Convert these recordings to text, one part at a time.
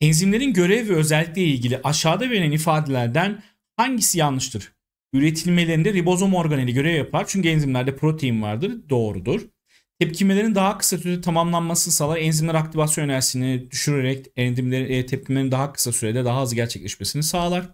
Enzimlerin görev ve özellikle ilgili aşağıda verilen ifadelerden hangisi yanlıştır? Üretilmelerinde ribozom organeli görev yapar çünkü enzimlerde protein vardır. Doğrudur. Tepkimelerin daha kısa sürede tamamlanması sağlar. Enzimler aktivasyon enerjisini düşürerek enzimlerin e, tepkimelerin daha kısa sürede daha hızlı gerçekleşmesini sağlar.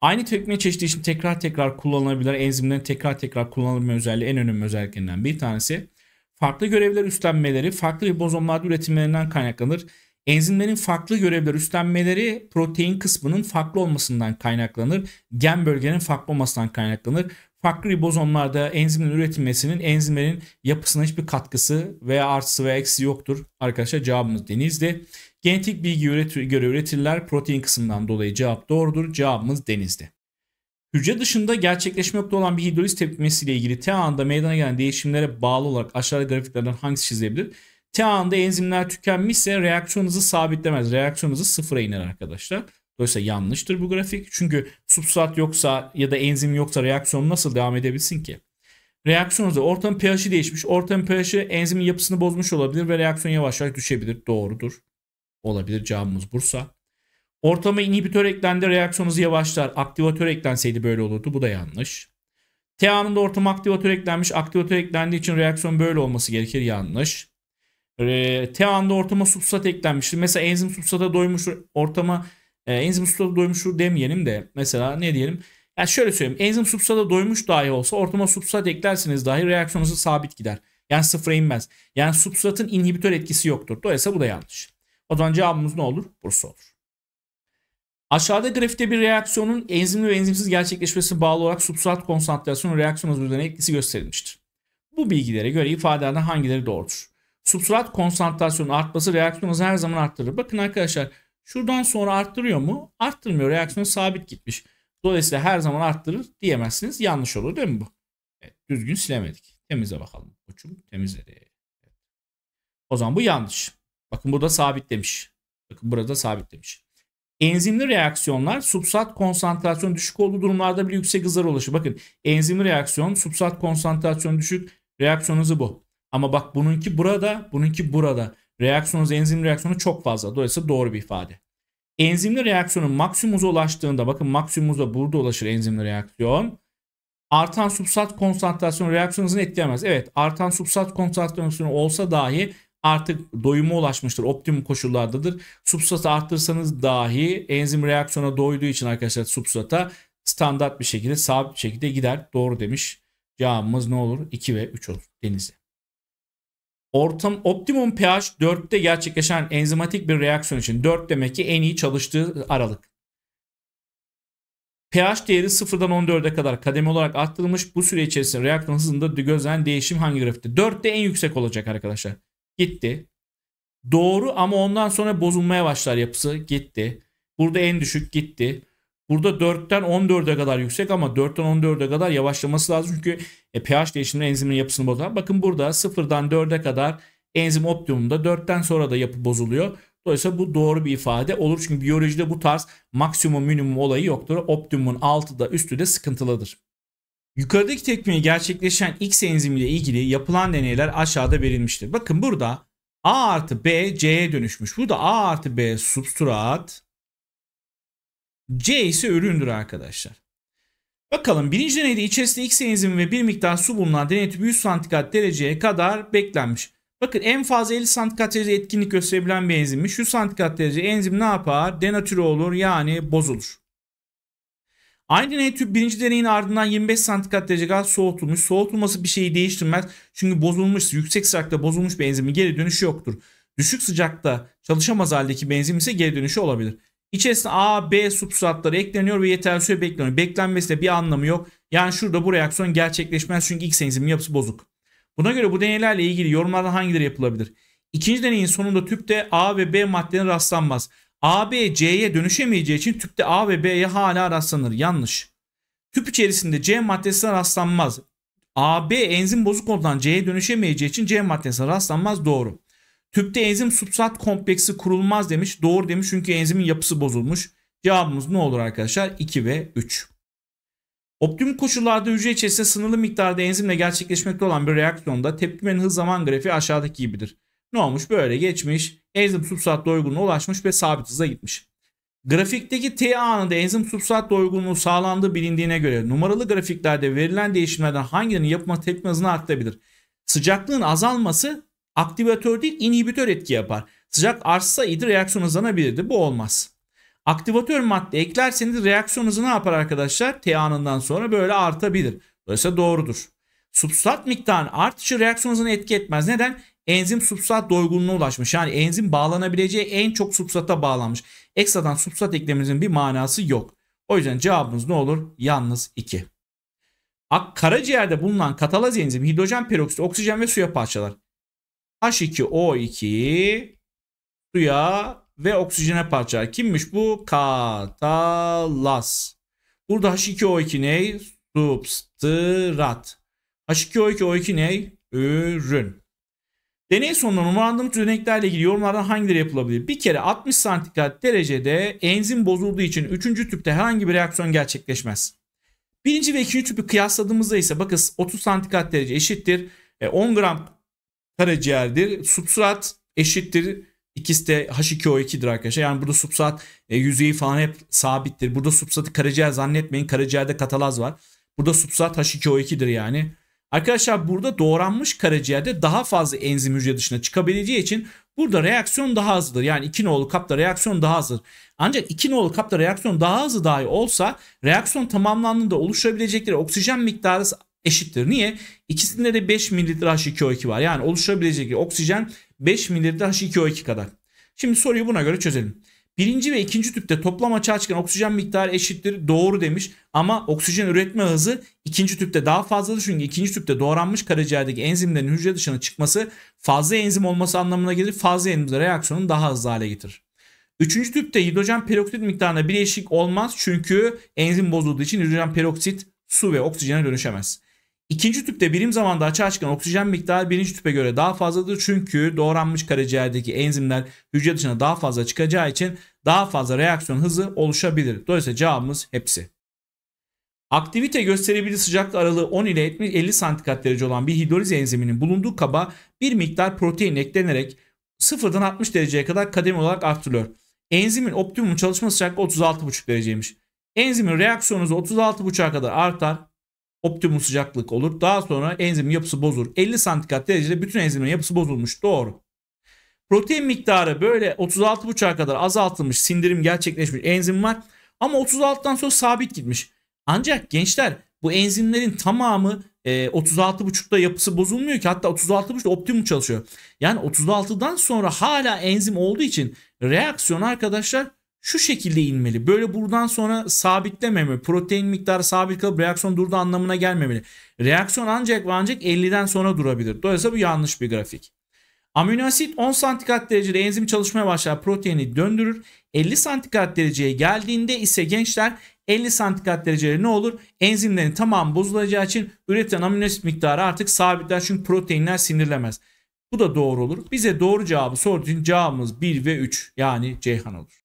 Aynı tepkime çeşidi için tekrar tekrar kullanılabilir. Enzimlerin tekrar tekrar kullanılma özelliği en önemli özelliklerinden bir tanesi. Farklı görevler üstlenmeleri farklı ribozomlarda üretimlerinden kaynaklanır. Enzimlerin farklı görevler üstlenmeleri protein kısmının farklı olmasından kaynaklanır. Gen bölgenin farklı olmasından kaynaklanır. Farklı ribozomlarda enzimin üretilmesinin enzimlerin yapısına hiçbir katkısı veya artısı veya eksi yoktur. Arkadaşlar cevabımız denizdi. Genetik bilgi göre üretirler. Protein kısmından dolayı cevap doğrudur. Cevabımız denizdi. Hücre dışında gerçekleşmekte olan bir hidroliz tepkimesiyle ilgili T anında meydana gelen değişimlere bağlı olarak aşağıda grafiklerden hangisi çizilebilir? T anında enzimler tükenmişse reaksiyon sabitlemez. Reaksiyon hızı sıfıra iner arkadaşlar. Dolayısıyla yanlıştır bu grafik. Çünkü substrat yoksa ya da enzim yoksa reaksiyon nasıl devam edebilsin ki? Reaksiyon ortam ortamın pH'i değişmiş. ortam pH'i enzimin yapısını bozmuş olabilir ve reaksiyon yavaş yavaş düşebilir. Doğrudur. Olabilir cevabımız Bursa. Ortama inhibitör eklendi reaksiyon yavaşlar. Aktivatör eklenseydi böyle olurdu. Bu da yanlış. T anında ortam aktivatör eklenmiş. Aktivatör eklendiği için reaksiyon böyle olması gerekir. Yanlış. E, T ortama substrat eklenmiştir. Mesela enzim substrata doymuş ortama e, enzim substrata doymuştur demeyelim de mesela ne diyelim? Yani şöyle söyleyeyim. Enzim substrata doymuş dahi olsa ortama substrat eklersiniz dahi reaksiyon hızı sabit gider. Yani sıfıra inmez. Yani substratın inhibitör etkisi yoktur. Dolayısıyla bu da yanlış. O zaman cevabımız ne olur? Bursa olur. Aşağıda grafikte bir reaksiyonun enzimli ve enzimsiz gerçekleşmesi bağlı olarak substrat konsantrasyonu reaksiyon hızı üzerine etkisi gösterilmiştir. Bu bilgilere göre ifadelerden hangileri doğrudur? substrat konsantrasyonu artması reaksiyon her zaman arttırır. Bakın arkadaşlar şuradan sonra arttırıyor mu? Arttırmıyor. Reaksiyon sabit gitmiş. Dolayısıyla her zaman arttırır diyemezsiniz. Yanlış olur değil mi bu? Evet, düzgün silemedik. Temize bakalım. Koçum temizledi. Evet. O zaman bu yanlış. Bakın burada sabit demiş. Bakın burada sabit demiş. Enzimli reaksiyonlar substrat konsantrasyon düşük olduğu durumlarda bile yüksek hızlar ulaşır. Bakın enzimli reaksiyon substrat konsantrasyon düşük reaksiyonunuzu bu. Ama bak bununki burada, bununki burada. Reaksiyonuz enzim reaksiyonu çok fazla. Dolayısıyla doğru bir ifade. Enzimli reaksiyonun maksimum ulaştığında bakın maksimum burada ulaşır enzimli reaksiyon. Artan substrat konsantrasyonu reaksiyonunuzu etkilemez. Evet artan substrat konsantrasyonu olsa dahi artık doyuma ulaşmıştır. Optimum koşullardadır. Substratı arttırsanız dahi enzim reaksiyona doyduğu için arkadaşlar substrata standart bir şekilde sabit bir şekilde gider. Doğru demiş. Cevabımız ne olur? 2 ve 3 olur. Denizli. Ortam optimum pH 4'te gerçekleşen enzimatik bir reaksiyon için 4 demek ki en iyi çalıştığı aralık. pH değeri 0'dan 14'e kadar kademe olarak arttırılmış. Bu süre içerisinde reaksiyon hızında gözlenen değişim hangi grafikte? 4'te en yüksek olacak arkadaşlar. Gitti. Doğru ama ondan sonra bozulmaya başlar yapısı. Gitti. Burada en düşük gitti. Burada 4'ten 14'e kadar yüksek ama 4'ten 14'e kadar yavaşlaması lazım. Çünkü e, pH değişimleri enzimin yapısını bozar. Bakın burada 0'dan 4'e kadar enzim optimumda 4'ten sonra da yapı bozuluyor. Dolayısıyla bu doğru bir ifade olur. Çünkü biyolojide bu tarz maksimum minimum olayı yoktur. Optimumun altı da üstü de sıkıntılıdır. Yukarıdaki tekmeye gerçekleşen X enzimiyle ilgili yapılan deneyler aşağıda verilmiştir. Bakın burada A artı B C'ye dönüşmüş. Burada A artı B substrat C ise üründür arkadaşlar. Bakalım birinci deneyde içerisinde X enzimi ve bir miktar su bulunan deney tübü 100 santigrat dereceye kadar beklenmiş. Bakın en fazla 50 santigrat derece etkinlik gösterebilen bir enzimmiş. 100 santigrat derece enzim ne yapar? Denatüre olur yani bozulur. Aynı deney tüp birinci deneyin ardından 25 santigrat derece gaz soğutulmuş. Soğutulması bir şeyi değiştirmez. Çünkü bozulmuş, yüksek sıcakta bozulmuş bir enzimin geri dönüşü yoktur. Düşük sıcakta çalışamaz haldeki benzin ise geri dönüşü olabilir. İçerisine A, B substratları ekleniyor ve yeterli süre bekleniyor. Beklenmesi de bir anlamı yok. Yani şurada bu reaksiyon gerçekleşmez çünkü X enzimin yapısı bozuk. Buna göre bu deneylerle ilgili yorumlardan hangileri yapılabilir? İkinci deneyin sonunda tüpte A ve B maddelerine rastlanmaz. A, B, C'ye dönüşemeyeceği için tüpte A ve B'ye hala rastlanır. Yanlış. Tüp içerisinde C maddesine rastlanmaz. A, B enzim bozuk olduğundan C'ye dönüşemeyeceği için C maddesine rastlanmaz. Doğru. Tüpte enzim substrat kompleksi kurulmaz demiş. Doğru demiş çünkü enzimin yapısı bozulmuş. Cevabımız ne olur arkadaşlar? 2 ve 3. Optimum koşullarda hücre içerisinde sınırlı miktarda enzimle gerçekleşmekte olan bir reaksiyonda tepkimenin hız zaman grafiği aşağıdaki gibidir. Ne olmuş? Böyle geçmiş, enzim substrat doygunluğuna ulaşmış ve sabit hıza gitmiş. Grafikteki T anında enzim substrat doygunluğu sağlandığı bilindiğine göre numaralı grafiklerde verilen değişimlerden hangilerinin yapma tepkime hızını arttırabilir? Sıcaklığın azalması Aktivatör değil inhibitör etki yapar. Sıcak artsaydı reaksiyon hızlanabilirdi. Bu olmaz. Aktivatör madde eklerseniz reaksiyon hızı ne yapar arkadaşlar? T anından sonra böyle artabilir. Dolayısıyla doğrudur. Substrat miktarının artışı reaksiyon hızını etki etmez. Neden? Enzim substrat doygunluğuna ulaşmış. Yani enzim bağlanabileceği en çok substrata bağlanmış. Ekstradan substrat eklememizin bir manası yok. O yüzden cevabımız ne olur? Yalnız 2. Karaciğerde bulunan katalaz enzim hidrojen peroksit, oksijen ve suya parçalar. H2O2 suya ve oksijene parçalar. Kimmiş bu? Katalaz. Burada H2O2 ne? Substrat. H2O2O2 ne? Ürün. Deney sonunda numaralandığım düzeneklerle ilgili yorumlardan hangileri yapılabilir? Bir kere 60 santigrat derecede enzim bozulduğu için 3. tüpte herhangi bir reaksiyon gerçekleşmez. 1. ve 2. tüpü kıyasladığımızda ise bakın 30 santigrat derece eşittir. 10 e, gram karaciğerdir. Substrat eşittir. İkisi de H2O2'dir arkadaşlar. Yani burada substrat e, yüzeyi falan hep sabittir. Burada substratı karaciğer zannetmeyin. Karaciğerde katalaz var. Burada substrat H2O2'dir yani. Arkadaşlar burada doğranmış karaciğerde daha fazla enzim hücre dışına çıkabileceği için burada reaksiyon daha hızlıdır. Yani 2 nolu kapta reaksiyon daha hızlıdır. Ancak 2 nolu kapta reaksiyon daha hızlı dahi olsa reaksiyon tamamlandığında oluşabilecekleri oksijen miktarı eşittir. Niye? İkisinde de 5 mililitre H2O2 var. Yani oluşabilecek oksijen 5 mililitre H2O2 kadar. Şimdi soruyu buna göre çözelim. Birinci ve ikinci tüpte toplam açığa çıkan oksijen miktarı eşittir. Doğru demiş. Ama oksijen üretme hızı ikinci tüpte daha fazladır. Çünkü ikinci tüpte doğranmış karaciğerdeki enzimlerin hücre dışına çıkması fazla enzim olması anlamına gelir. Fazla enzimde reaksiyonun daha hızlı hale getirir. Üçüncü tüpte hidrojen peroksit miktarına bir eşik olmaz. Çünkü enzim bozulduğu için hidrojen peroksit su ve oksijene dönüşemez. İkinci tüpte birim zamanda açığa çıkan oksijen miktarı birinci tüpe göre daha fazladır. Çünkü doğranmış karaciğerdeki enzimler hücre dışına daha fazla çıkacağı için daha fazla reaksiyon hızı oluşabilir. Dolayısıyla cevabımız hepsi. Aktivite gösterebilir sıcaklık aralığı 10 ile 50 santigrat derece olan bir hidroliz enziminin bulunduğu kaba bir miktar protein eklenerek 0'dan 60 dereceye kadar kademe olarak artırılıyor. Enzimin optimum çalışma sıcaklığı 36,5 dereceymiş. Enzimin reaksiyon hızı 36,5'a kadar artar optimum sıcaklık olur. Daha sonra enzimin yapısı bozulur. 50 santigrat derecede bütün enzimin yapısı bozulmuş. Doğru. Protein miktarı böyle 36,5'a kadar azaltılmış, sindirim gerçekleşmiş enzim var. Ama 36'dan sonra sabit gitmiş. Ancak gençler bu enzimlerin tamamı e, 36,5'da yapısı bozulmuyor ki hatta 36,5'da optimum çalışıyor. Yani 36'dan sonra hala enzim olduğu için reaksiyon arkadaşlar şu şekilde inmeli. Böyle buradan sonra sabitlememeli. Protein miktarı sabit kalıp reaksiyon durdu anlamına gelmemeli. Reaksiyon ancak ve ancak 50'den sonra durabilir. Dolayısıyla bu yanlış bir grafik. Amino asit 10 santigrat derecede enzim çalışmaya başlar proteini döndürür. 50 santigrat dereceye geldiğinde ise gençler 50 santigrat derecede ne olur? Enzimlerin tamamı bozulacağı için üretilen amino asit miktarı artık sabitler çünkü proteinler sindirilemez. Bu da doğru olur. Bize doğru cevabı sorduğun cevabımız 1 ve 3 yani Ceyhan olur.